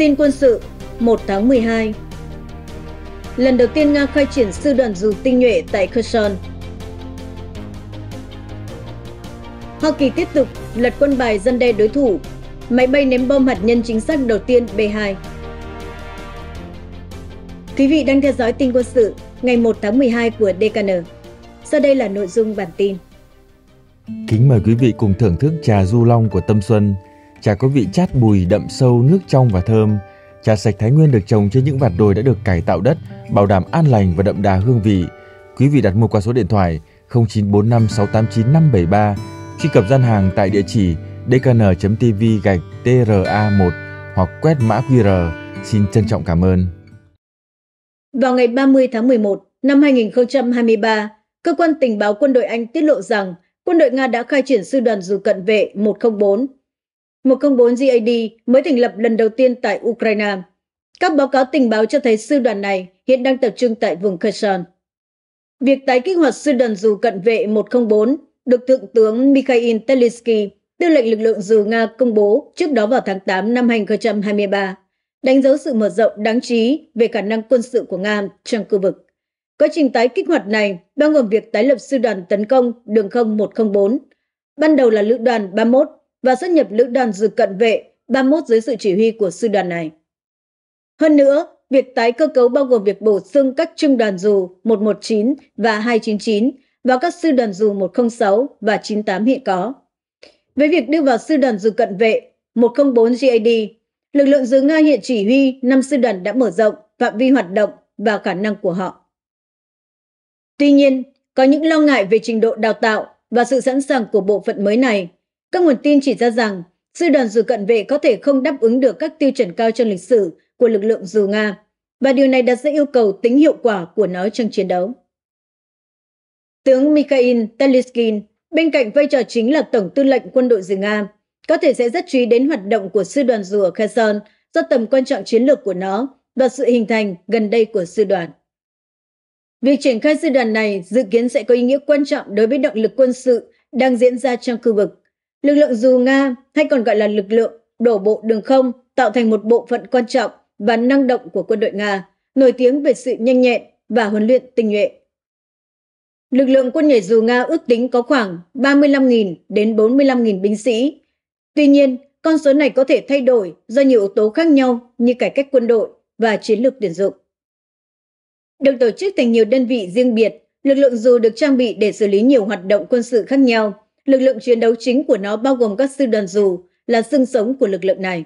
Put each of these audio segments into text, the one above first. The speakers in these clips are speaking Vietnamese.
Tin quân sự 1 tháng 12 Lần đầu tiên Nga khai triển sư đoàn dù tinh nhuệ tại Kherson. Hoa Kỳ tiếp tục lật quân bài dân đe đối thủ, máy bay ném bom hạt nhân chính xác đầu tiên B-2. Quý vị đang theo dõi tin quân sự ngày 1 tháng 12 của DKN. Sau đây là nội dung bản tin. Kính mời quý vị cùng thưởng thức trà du long của Tâm Xuân – Trà có vị chát bùi, đậm sâu, nước trong và thơm. Trà sạch Thái Nguyên được trồng trên những vạt đồi đã được cải tạo đất, bảo đảm an lành và đậm đà hương vị. Quý vị đặt mua qua số điện thoại 0945 689 573, truy cập gian hàng tại địa chỉ dkn.tv gạch TRA1 hoặc quét mã QR. Xin trân trọng cảm ơn. Vào ngày 30 tháng 11 năm 2023, cơ quan tình báo quân đội Anh tiết lộ rằng quân đội Nga đã khai triển sư đoàn dù cận vệ 104 một 104 GAD mới thành lập lần đầu tiên tại Ukraine. Các báo cáo tình báo cho thấy sư đoàn này hiện đang tập trung tại vùng Kherson. Việc tái kích hoạt sư đoàn dù cận vệ 104 được Thượng tướng Mikhail Telsky, tư lệnh lực lượng dù Nga công bố trước đó vào tháng 8 năm 2023, đánh dấu sự mở rộng đáng chú ý về khả năng quân sự của Nga trong khu vực. Quá trình tái kích hoạt này bao gồm việc tái lập sư đoàn tấn công đường không 104, ban đầu là lữ đoàn 31 và xuất nhập lữ đoàn dự cận vệ 31 dưới sự chỉ huy của sư đoàn này. Hơn nữa, việc tái cơ cấu bao gồm việc bổ sung các trung đoàn dù 119 và 299 vào các sư đoàn dù 106 và 98 hiện có. Với việc đưa vào sư đoàn dù cận vệ 104 GAD, lực lượng giữ Nga hiện chỉ huy 5 sư đoàn đã mở rộng phạm vi hoạt động và khả năng của họ. Tuy nhiên, có những lo ngại về trình độ đào tạo và sự sẵn sàng của bộ phận mới này các nguồn tin chỉ ra rằng sư đoàn dù cận vệ có thể không đáp ứng được các tiêu chuẩn cao trong lịch sử của lực lượng dù Nga, và điều này đặt ra yêu cầu tính hiệu quả của nó trong chiến đấu. Tướng Mikhail Telishkin, bên cạnh vai trò chính là Tổng tư lệnh quân đội dù Nga, có thể sẽ rất chú ý đến hoạt động của sư đoàn dù ở Kherson do tầm quan trọng chiến lược của nó và sự hình thành gần đây của sư đoàn. Việc triển khai sư đoàn này dự kiến sẽ có ý nghĩa quan trọng đối với động lực quân sự đang diễn ra trong khu vực Lực lượng dù Nga hay còn gọi là lực lượng đổ bộ đường không tạo thành một bộ phận quan trọng và năng động của quân đội Nga, nổi tiếng về sự nhanh nhẹn và huấn luyện tinh nhuệ. Lực lượng quân nhảy dù Nga ước tính có khoảng 35.000 đến 45.000 binh sĩ. Tuy nhiên, con số này có thể thay đổi do nhiều yếu tố khác nhau như cải cách quân đội và chiến lược tuyển dụng. Được tổ chức thành nhiều đơn vị riêng biệt, lực lượng dù được trang bị để xử lý nhiều hoạt động quân sự khác nhau, Lực lượng chiến đấu chính của nó bao gồm các sư đoàn dù, là xương sống của lực lượng này.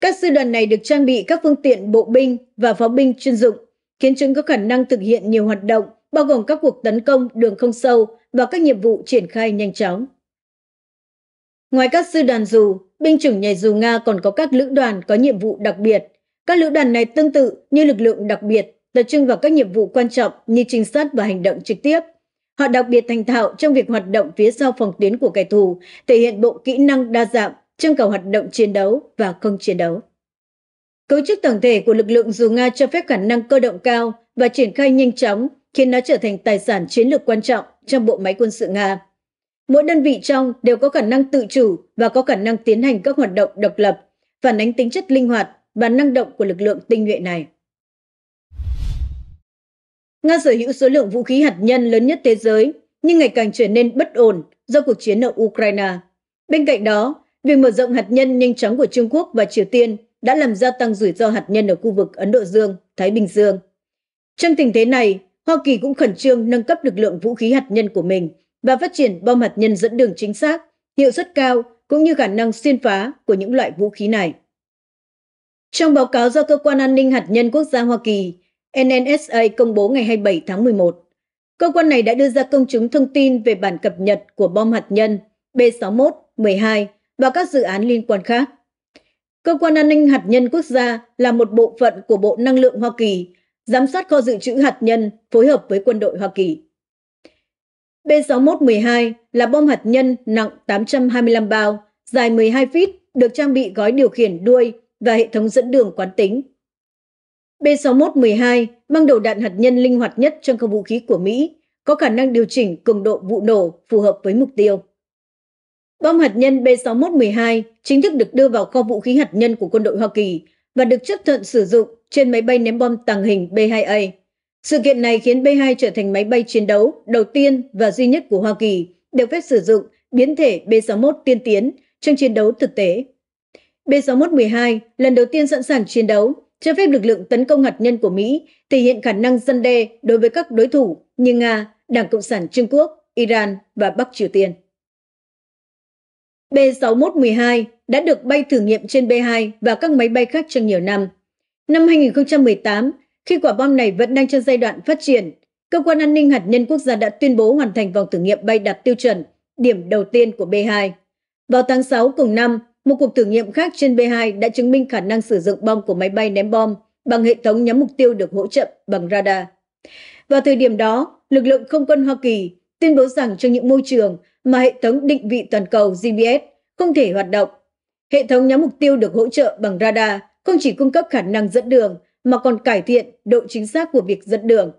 Các sư đoàn này được trang bị các phương tiện bộ binh và pháo binh chuyên dụng, khiến chúng có khả năng thực hiện nhiều hoạt động, bao gồm các cuộc tấn công đường không sâu và các nhiệm vụ triển khai nhanh chóng. Ngoài các sư đoàn dù, binh chủng nhảy dù Nga còn có các lữ đoàn có nhiệm vụ đặc biệt. Các lữ đoàn này tương tự như lực lượng đặc biệt, tập trung vào các nhiệm vụ quan trọng như trinh sát và hành động trực tiếp, Họ đặc biệt thành thạo trong việc hoạt động phía sau phòng tuyến của kẻ thù, thể hiện bộ kỹ năng đa dạng trong cả hoạt động chiến đấu và không chiến đấu. Cấu trúc tổng thể của lực lượng dù Nga cho phép khả năng cơ động cao và triển khai nhanh chóng, khiến nó trở thành tài sản chiến lược quan trọng trong bộ máy quân sự Nga. Mỗi đơn vị trong đều có khả năng tự chủ và có khả năng tiến hành các hoạt động độc lập, phản ánh tính chất linh hoạt và năng động của lực lượng tinh nhuệ này. Nga sở hữu số lượng vũ khí hạt nhân lớn nhất thế giới, nhưng ngày càng trở nên bất ổn do cuộc chiến ở Ukraine. Bên cạnh đó, việc mở rộng hạt nhân nhanh chóng của Trung Quốc và Triều Tiên đã làm gia tăng rủi ro hạt nhân ở khu vực Ấn Độ Dương, Thái Bình Dương. Trong tình thế này, Hoa Kỳ cũng khẩn trương nâng cấp lực lượng vũ khí hạt nhân của mình và phát triển bom hạt nhân dẫn đường chính xác, hiệu suất cao cũng như khả năng xuyên phá của những loại vũ khí này. Trong báo cáo do Cơ quan An ninh Hạt nhân Quốc gia Hoa Kỳ NNSA công bố ngày 27 tháng 11. Cơ quan này đã đưa ra công chúng thông tin về bản cập nhật của bom hạt nhân B61, 12 và các dự án liên quan khác. Cơ quan an ninh hạt nhân quốc gia là một bộ phận của Bộ Năng lượng Hoa Kỳ, giám sát kho dự trữ hạt nhân phối hợp với quân đội Hoa Kỳ. B6112 là bom hạt nhân nặng 825 bao, dài 12 feet, được trang bị gói điều khiển đuôi và hệ thống dẫn đường quán tính B-61-12, mang đầu đạn hạt nhân linh hoạt nhất trong các vũ khí của Mỹ, có khả năng điều chỉnh cường độ vụ nổ phù hợp với mục tiêu. Bom hạt nhân B-61-12 chính thức được đưa vào kho vũ khí hạt nhân của quân đội Hoa Kỳ và được chấp thuận sử dụng trên máy bay ném bom tàng hình B-2A. Sự kiện này khiến B-2 trở thành máy bay chiến đấu đầu tiên và duy nhất của Hoa Kỳ được phép sử dụng biến thể B-61 tiên tiến trong chiến đấu thực tế. B-61-12 lần đầu tiên sẵn sàng chiến đấu cho phép lực lượng tấn công hạt nhân của Mỹ thể hiện khả năng dân đe đối với các đối thủ như Nga, Đảng Cộng sản Trung Quốc, Iran và Bắc Triều Tiên. b 61 12 đã được bay thử nghiệm trên B-2 và các máy bay khác trong nhiều năm. Năm 2018, khi quả bom này vẫn đang trong giai đoạn phát triển, Cơ quan An ninh Hạt nhân Quốc gia đã tuyên bố hoàn thành vòng thử nghiệm bay đạt tiêu chuẩn, điểm đầu tiên của B-2. Vào tháng 6 cùng năm, một cuộc thử nghiệm khác trên B-2 đã chứng minh khả năng sử dụng bom của máy bay ném bom bằng hệ thống nhắm mục tiêu được hỗ trợ bằng radar. Vào thời điểm đó, lực lượng không quân Hoa Kỳ tuyên bố rằng trong những môi trường mà hệ thống định vị toàn cầu GPS không thể hoạt động, hệ thống nhắm mục tiêu được hỗ trợ bằng radar không chỉ cung cấp khả năng dẫn đường mà còn cải thiện độ chính xác của việc dẫn đường.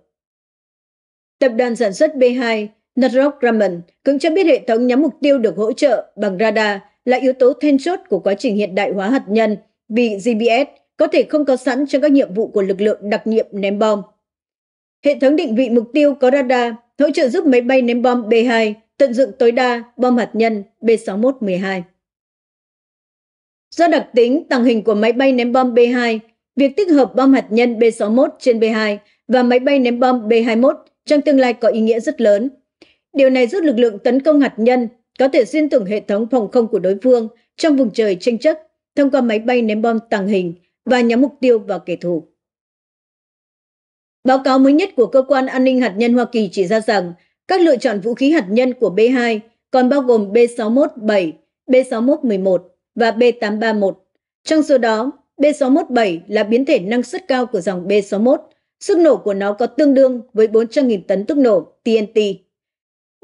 Tập đoàn sản xuất B2 Northrop Grumman cũng cho biết hệ thống nhắm mục tiêu được hỗ trợ bằng radar là yếu tố then chốt của quá trình hiện đại hóa hạt nhân vì GPS có thể không có sẵn cho các nhiệm vụ của lực lượng đặc nhiệm ném bom. Hệ thống định vị mục tiêu có radar hỗ trợ giúp máy bay ném bom B-2 tận dụng tối đa bom hạt nhân B-61-12. Do đặc tính tàng hình của máy bay ném bom B-2, việc tích hợp bom hạt nhân B-61 trên B-2 và máy bay ném bom B-21 trong tương lai có ý nghĩa rất lớn. Điều này giúp lực lượng tấn công hạt nhân có thể xuyên tưởng hệ thống phòng không của đối phương trong vùng trời tranh chấp thông qua máy bay ném bom tàng hình và nhắm mục tiêu vào kẻ thù. Báo cáo mới nhất của Cơ quan An ninh Hạt nhân Hoa Kỳ chỉ ra rằng các lựa chọn vũ khí hạt nhân của B-2 còn bao gồm B-61-7, B-61-11 và B-831. Trong số đó, b 61 7 là biến thể năng suất cao của dòng B-61, sức nổ của nó có tương đương với 400.000 tấn thuốc nổ TNT.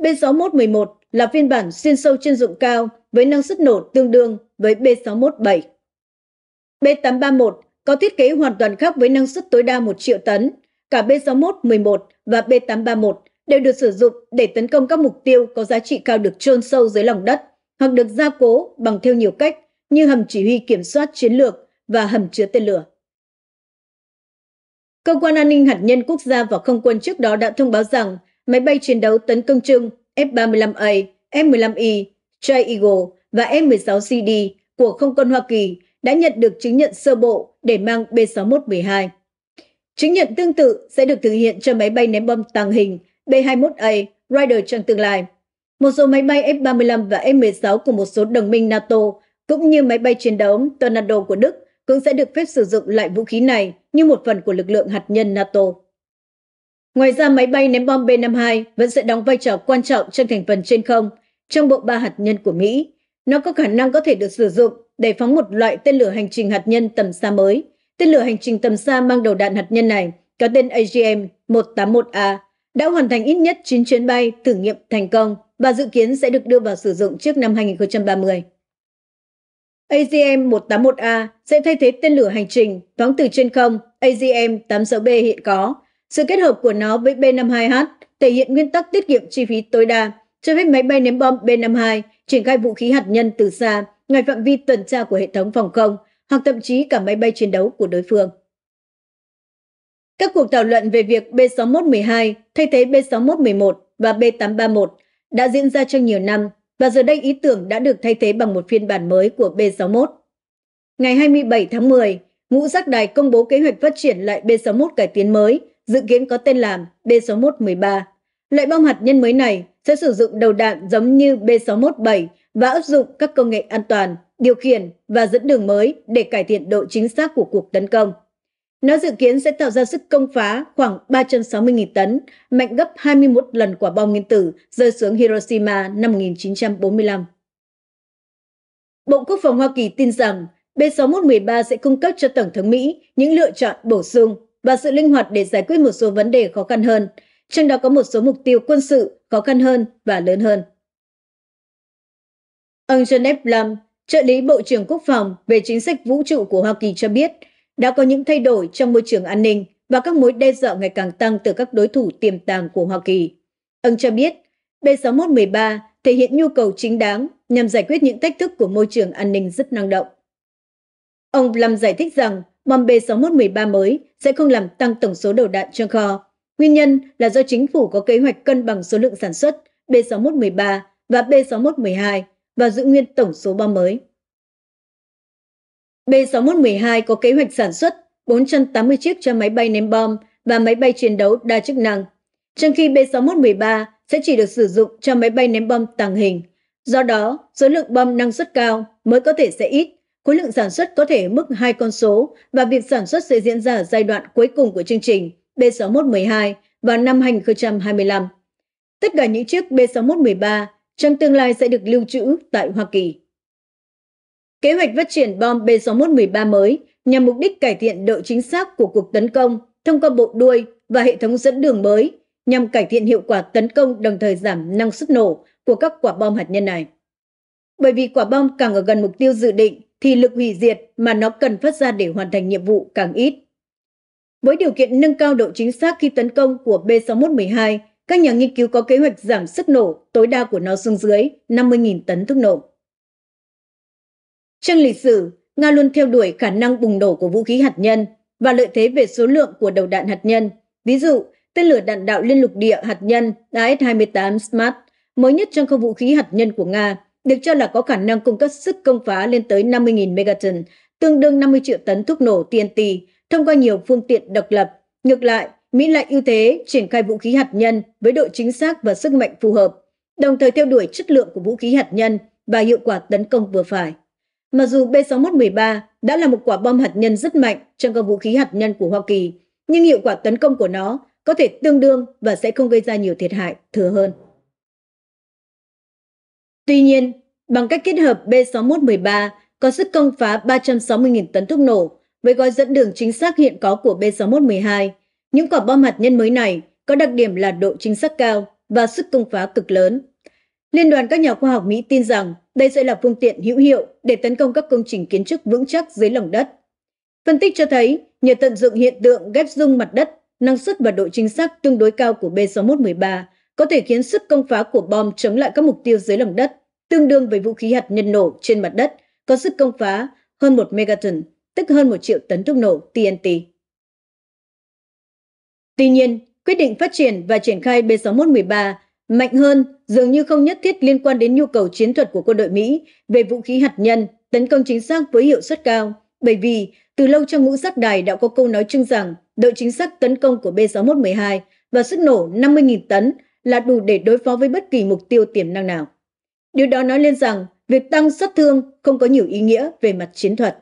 B6111 là phiên bản xuyên sâu chuyên dụng cao với năng suất nổ tương đương với B617. B831 có thiết kế hoàn toàn khác với năng suất tối đa 1 triệu tấn. Cả B6111 và B831 đều được sử dụng để tấn công các mục tiêu có giá trị cao được chôn sâu dưới lòng đất hoặc được gia cố bằng theo nhiều cách như hầm chỉ huy kiểm soát chiến lược và hầm chứa tên lửa. Cơ quan an ninh hạt nhân quốc gia và không quân trước đó đã thông báo rằng máy bay chiến đấu tấn công chung F-35A, F-15I, J Eagle và F-16CD của không quân Hoa Kỳ đã nhận được chứng nhận sơ bộ để mang b 61 12 Chứng nhận tương tự sẽ được thực hiện cho máy bay ném bom tàng hình B-21A Rider trong tương lai. Một số máy bay F-35 và F-16 của một số đồng minh NATO cũng như máy bay chiến đấu Tornado của Đức cũng sẽ được phép sử dụng loại vũ khí này như một phần của lực lượng hạt nhân NATO. Ngoài ra, máy bay ném bom B-52 vẫn sẽ đóng vai trò quan trọng trong thành phần trên không trong bộ ba hạt nhân của Mỹ. Nó có khả năng có thể được sử dụng để phóng một loại tên lửa hành trình hạt nhân tầm xa mới. Tên lửa hành trình tầm xa mang đầu đạn hạt nhân này có tên AGM-181A đã hoàn thành ít nhất 9 chuyến bay thử nghiệm thành công và dự kiến sẽ được đưa vào sử dụng trước năm 2030. AGM-181A sẽ thay thế tên lửa hành trình phóng từ trên không AGM-86B hiện có sự kết hợp của nó với B-52H thể hiện nguyên tắc tiết kiệm chi phí tối đa, cho phép máy bay ném bom B-52 triển khai vũ khí hạt nhân từ xa ngoài phạm vi tuần tra của hệ thống phòng không hoặc thậm chí cả máy bay chiến đấu của đối phương. Các cuộc thảo luận về việc B-6112 thay thế B-6111 và B-831 đã diễn ra trong nhiều năm và giờ đây ý tưởng đã được thay thế bằng một phiên bản mới của B-61. Ngày 27 tháng 10, Ngũ Giác Đài công bố kế hoạch phát triển lại B-61 cải tiến mới dự kiến có tên là B6113. Loại bom hạt nhân mới này sẽ sử dụng đầu đạn giống như B617 và áp dụng các công nghệ an toàn, điều khiển và dẫn đường mới để cải thiện độ chính xác của cuộc tấn công. Nó dự kiến sẽ tạo ra sức công phá khoảng 360.000 tấn, mạnh gấp 21 lần quả bom nguyên tử rơi xuống Hiroshima năm 1945. Bộ Quốc phòng Hoa Kỳ tin rằng B-6113 sẽ cung cấp cho Tổng thống Mỹ những lựa chọn bổ sung và sự linh hoạt để giải quyết một số vấn đề khó khăn hơn, trong đó có một số mục tiêu quân sự khó khăn hơn và lớn hơn. Ông John F. Blum, trợ lý Bộ trưởng Quốc phòng về chính sách vũ trụ của Hoa Kỳ cho biết, đã có những thay đổi trong môi trường an ninh và các mối đe dọa ngày càng tăng từ các đối thủ tiềm tàng của Hoa Kỳ. Ông cho biết, B6113 thể hiện nhu cầu chính đáng nhằm giải quyết những thách thức của môi trường an ninh rất năng động. Ông Blum giải thích rằng bom B-6113 mới sẽ không làm tăng tổng số đầu đạn trong kho. Nguyên nhân là do chính phủ có kế hoạch cân bằng số lượng sản xuất B-6113 và B-6112 và giữ nguyên tổng số bom mới. B-6112 có kế hoạch sản xuất 480 chiếc cho máy bay ném bom và máy bay chiến đấu đa chức năng, trong khi B-6113 sẽ chỉ được sử dụng cho máy bay ném bom tàng hình. Do đó, số lượng bom năng suất cao mới có thể sẽ ít khối lượng sản xuất có thể mức hai con số và việc sản xuất sẽ diễn ra ở giai đoạn cuối cùng của chương trình B6112 vào năm 2025. Tất cả những chiếc B6113 trong tương lai sẽ được lưu trữ tại Hoa Kỳ. Kế hoạch phát triển bom B6113 mới nhằm mục đích cải thiện độ chính xác của cuộc tấn công thông qua bộ đuôi và hệ thống dẫn đường mới nhằm cải thiện hiệu quả tấn công đồng thời giảm năng suất nổ của các quả bom hạt nhân này. Bởi vì quả bom càng ở gần mục tiêu dự định thì lực hủy diệt mà nó cần phát ra để hoàn thành nhiệm vụ càng ít. Với điều kiện nâng cao độ chính xác khi tấn công của B-6112, các nhà nghiên cứu có kế hoạch giảm sức nổ tối đa của nó xuống dưới 50.000 tấn thuốc nổ. Trong lịch sử, Nga luôn theo đuổi khả năng bùng nổ của vũ khí hạt nhân và lợi thế về số lượng của đầu đạn hạt nhân. Ví dụ, tên lửa đạn đạo liên lục địa hạt nhân AS-28 Smart mới nhất trong kho vũ khí hạt nhân của Nga được cho là có khả năng cung cấp sức công phá lên tới 50.000 megaton, tương đương 50 triệu tấn thuốc nổ TNT, thông qua nhiều phương tiện độc lập. Ngược lại, Mỹ lại ưu thế triển khai vũ khí hạt nhân với độ chính xác và sức mạnh phù hợp, đồng thời theo đuổi chất lượng của vũ khí hạt nhân và hiệu quả tấn công vừa phải. Mặc dù B-61-13 đã là một quả bom hạt nhân rất mạnh trong các vũ khí hạt nhân của Hoa Kỳ, nhưng hiệu quả tấn công của nó có thể tương đương và sẽ không gây ra nhiều thiệt hại thừa hơn. Tuy nhiên, bằng cách kết hợp B6113 có sức công phá 360.000 tấn thuốc nổ với gói dẫn đường chính xác hiện có của B6112, những quả bom hạt nhân mới này có đặc điểm là độ chính xác cao và sức công phá cực lớn. Liên đoàn các nhà khoa học Mỹ tin rằng đây sẽ là phương tiện hữu hiệu để tấn công các công trình kiến trúc vững chắc dưới lòng đất. Phân tích cho thấy, nhờ tận dụng hiện tượng ghép dung mặt đất, năng suất và độ chính xác tương đối cao của B6113 có thể khiến sức công phá của bom chống lại các mục tiêu dưới lòng đất tương đương với vũ khí hạt nhân nổ trên mặt đất có sức công phá hơn 1 megaton, tức hơn 1 triệu tấn thuốc nổ TNT. Tuy nhiên, quyết định phát triển và triển khai B-6113 mạnh hơn dường như không nhất thiết liên quan đến nhu cầu chiến thuật của quân đội Mỹ về vũ khí hạt nhân tấn công chính xác với hiệu suất cao, bởi vì từ lâu trong ngũ sắc đài đã có câu nói chung rằng độ chính xác tấn công của B-6112 và sức nổ 50.000 tấn là đủ để đối phó với bất kỳ mục tiêu tiềm năng nào. Điều đó nói lên rằng việc tăng sát thương không có nhiều ý nghĩa về mặt chiến thuật.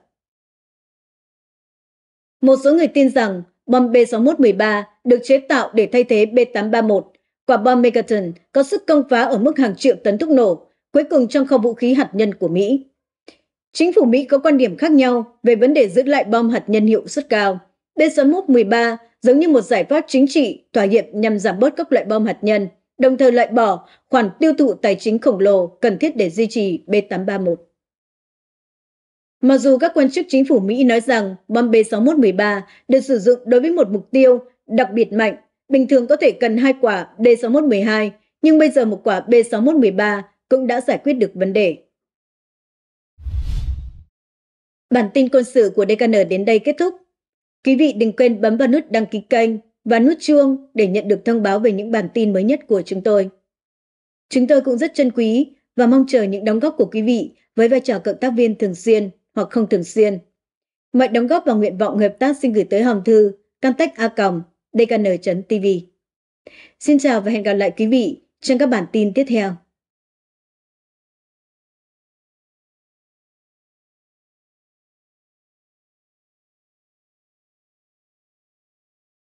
Một số người tin rằng bom B-6113 được chế tạo để thay thế B-831, quả bom Megaton có sức công phá ở mức hàng triệu tấn thuốc nổ, cuối cùng trong kho vũ khí hạt nhân của Mỹ. Chính phủ Mỹ có quan điểm khác nhau về vấn đề giữ lại bom hạt nhân hiệu suất cao. B-6113 giống như một giải pháp chính trị, thỏa hiệp nhằm giảm bớt các loại bom hạt nhân – đồng thời loại bỏ khoản tiêu thụ tài chính khổng lồ cần thiết để duy trì B831. Mặc dù các quan chức chính phủ Mỹ nói rằng bom B6113 được sử dụng đối với một mục tiêu đặc biệt mạnh, bình thường có thể cần hai quả B6112, nhưng bây giờ một quả B6113 cũng đã giải quyết được vấn đề. Bản tin quân sự của DKN đến đây kết thúc. Quý vị đừng quên bấm vào nút đăng ký kênh và nút chuông để nhận được thông báo về những bản tin mới nhất của chúng tôi. Chúng tôi cũng rất trân quý và mong chờ những đóng góp của quý vị với vai trò cộng tác viên thường xuyên hoặc không thường xuyên. Mọi đóng góp và nguyện vọng hợp tác xin gửi tới hòm thư cantech dkn tv Xin chào và hẹn gặp lại quý vị trong các bản tin tiếp theo.